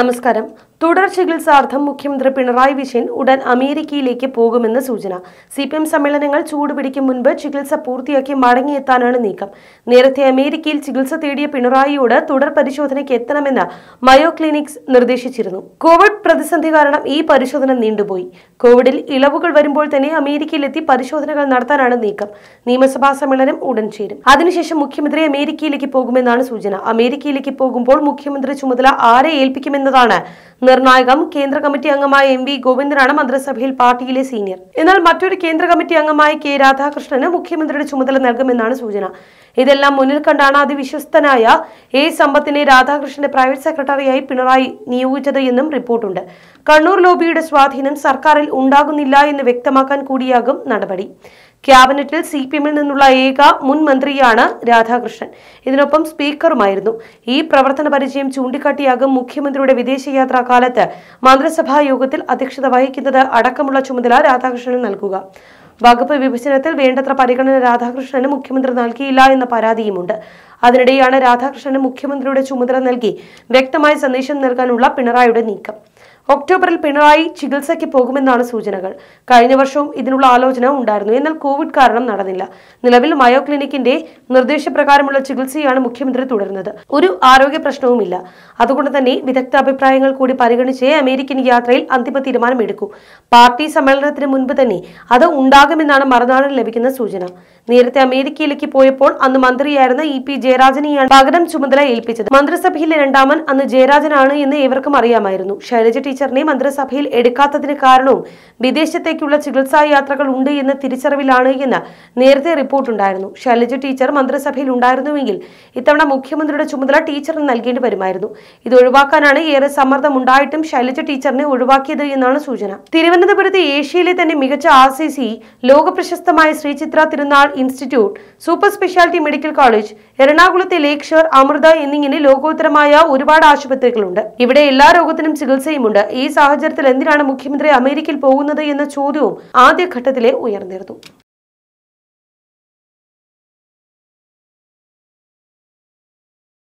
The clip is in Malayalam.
നമസ്കാരം തുടർ ചികിത്സാർത്ഥം മുഖ്യമന്ത്രി പിണറായി വിജയൻ ഉടൻ അമേരിക്കയിലേക്ക് പോകുമെന്ന് സൂചന സി പി എം സമ്മേളനങ്ങൾ ചൂടുപിടിക്കും മുൻപ് ചികിത്സ പൂർത്തിയാക്കി മടങ്ങിയെത്താനാണ് നീക്കം നേരത്തെ അമേരിക്കയിൽ ചികിത്സ തേടിയ പിണറായിയോട് തുടർ പരിശോധനയ്ക്ക് എത്തണമെന്ന് മയോ ക്ലിനിക്സ് നിർദ്ദേശിച്ചിരുന്നു കോവിഡ് പ്രതിസന്ധി കാരണം ഈ പരിശോധന നീണ്ടുപോയി കോവിഡിൽ ഇളവുകൾ വരുമ്പോൾ തന്നെ അമേരിക്കയിലെത്തി പരിശോധനകൾ നടത്താനാണ് നീക്കം നിയമസഭാ സമ്മേളനം ഉടൻ ചേരും അതിനുശേഷം മുഖ്യമന്ത്രി അമേരിക്കയിലേക്ക് പോകുമെന്നാണ് സൂചന അമേരിക്കയിലേക്ക് പോകുമ്പോൾ മുഖ്യമന്ത്രി ചുമതല ആരെ ഏൽപ്പിക്കുമെന്ന് എന്നതാണ് നിർണായകം കേന്ദ്ര കമ്മിറ്റി അംഗമായ എം വി ഗോവിന്ദനാണ് മന്ത്രിസഭയിൽ പാർട്ടിയിലെ സീനിയർ എന്നാൽ മറ്റൊരു കേന്ദ്ര കമ്മിറ്റി അംഗമായ കെ രാധാകൃഷ്ണന് മുഖ്യമന്ത്രിയുടെ ചുമതല നൽകുമെന്നാണ് സൂചന ഇതെല്ലാം മുന്നിൽ കണ്ടാണ് അതിവിശ്വസ്തനായ എ സമ്പത്തിനെ രാധാകൃഷ്ണന്റെ പ്രൈവറ്റ് സെക്രട്ടറിയായി പിണറായി നിയോഗിച്ചത് എന്നും റിപ്പോർട്ടുണ്ട് കണ്ണൂർ ലോബിയുടെ സ്വാധീനം സർക്കാരിൽ ഉണ്ടാകുന്നില്ല എന്ന് വ്യക്തമാക്കാൻ കൂടിയാകും നടപടി ക്യാബിനറ്റിൽ സി പി എമ്മിൽ നിന്നുള്ള ഏക മുൻ മന്ത്രിയാണ് രാധാകൃഷ്ണൻ ഇതിനൊപ്പം സ്പീക്കറുമായിരുന്നു ഈ പ്രവർത്തന പരിചയം ചൂണ്ടിക്കാട്ടിയാകും മുഖ്യമന്ത്രിയുടെ വിദേശയാത്രാ കാലത്ത് മന്ത്രിസഭാ യോഗത്തിൽ അധ്യക്ഷത വഹിക്കുന്നത് അടക്കമുള്ള ചുമതല രാധാകൃഷ്ണന് നൽകുക വകുപ്പ് വിഭജനത്തിൽ വേണ്ടത്ര പരിഗണന രാധാകൃഷ്ണന് മുഖ്യമന്ത്രി നൽകിയില്ല എന്ന പരാതിയുമുണ്ട് അതിനിടെയാണ് രാധാകൃഷ്ണന് മുഖ്യമന്ത്രിയുടെ ചുമതല നൽകി വ്യക്തമായ സന്ദേശം നൽകാനുള്ള പിണറായിയുടെ നീക്കം ഒക്ടോബറിൽ പിണറായി ചികിത്സയ്ക്ക് പോകുമെന്നാണ് സൂചനകൾ കഴിഞ്ഞ വർഷവും ഇതിനുള്ള ആലോചന ഉണ്ടായിരുന്നു എന്നാൽ കോവിഡ് കാരണം നടന്നില്ല നിലവിൽ മയോ ക്ലിനിക്കിന്റെ നിർദ്ദേശപ്രകാരമുള്ള ചികിത്സയാണ് മുഖ്യമന്ത്രി തുടരുന്നത് ഒരു ആരോഗ്യ പ്രശ്നവുമില്ല അതുകൊണ്ട് തന്നെ വിദഗ്ധ അഭിപ്രായങ്ങൾ കൂടി പരിഗണിച്ചേ അമേരിക്കൻ യാത്രയിൽ അന്തിമ തീരുമാനമെടുക്കൂ പാർട്ടി സമ്മേളനത്തിന് മുൻപ് തന്നെ അത് ഉണ്ടാകുമെന്നാണ് മറുനാടിൽ ലഭിക്കുന്ന സൂചന നേരത്തെ അമേരിക്കയിലേക്ക് പോയപ്പോൾ അന്ന് മന്ത്രിയായിരുന്ന ഇ പി ജെ ജയരാജനെയാണ് പകരം ചുമതല ഏൽപ്പിച്ചത് മന്ത്രിസഭയിലെ രണ്ടാമൻ അന്ന് ജയരാജനാണ് എന്ന് ഏവർക്കും അറിയാമായിരുന്നു ശൈലജ ടീച്ചറിനെ മന്ത്രിസഭയിൽ എടുക്കാത്തതിന് കാരണവും വിദേശത്തേക്കുള്ള ചികിത്സാ യാത്രകൾ ഉണ്ട് എന്ന തിരിച്ചറിവിലാണ് എന്ന് നേരത്തെ റിപ്പോർട്ടുണ്ടായിരുന്നു ശൈലജ ടീച്ചർ മന്ത്രിസഭയിൽ ഉണ്ടായിരുന്നുവെങ്കിൽ ഇത്തവണ മുഖ്യമന്ത്രിയുടെ ചുമതല ടീച്ചറിന് നൽകേണ്ടി വരുമായിരുന്നു ഇത് ഒഴിവാക്കാനാണ് ഏറെ സമ്മർദ്ദമുണ്ടായിട്ടും ശൈലജ ടീച്ചറിനെ ഒഴിവാക്കിയത് എന്നാണ് സൂചന തിരുവനന്തപുരത്ത് ഏഷ്യയിലെ തന്നെ മികച്ച ആർ സി സി ലോകപ്രശസ്തമായ Sree Chitra Tirunal institute super speciality medical college Ernakulam എറണാകുളത്തെ ലേക്ക് ഷോർ അമൃത എന്നിങ്ങനെ ലോകോത്തരമായ ഒരുപാട് ആശുപത്രികളുണ്ട് ഇവിടെ എല്ലാ രോഗത്തിനും ചികിത്സയുമുണ്ട് ഈ സാഹചര്യത്തിൽ എന്തിനാണ് മുഖ്യമന്ത്രി അമേരിക്കയിൽ പോകുന്നത് എന്ന ചോദ്യവും ആദ്യഘട്ടത്തിലെ ഉയർന്നിരുന്നു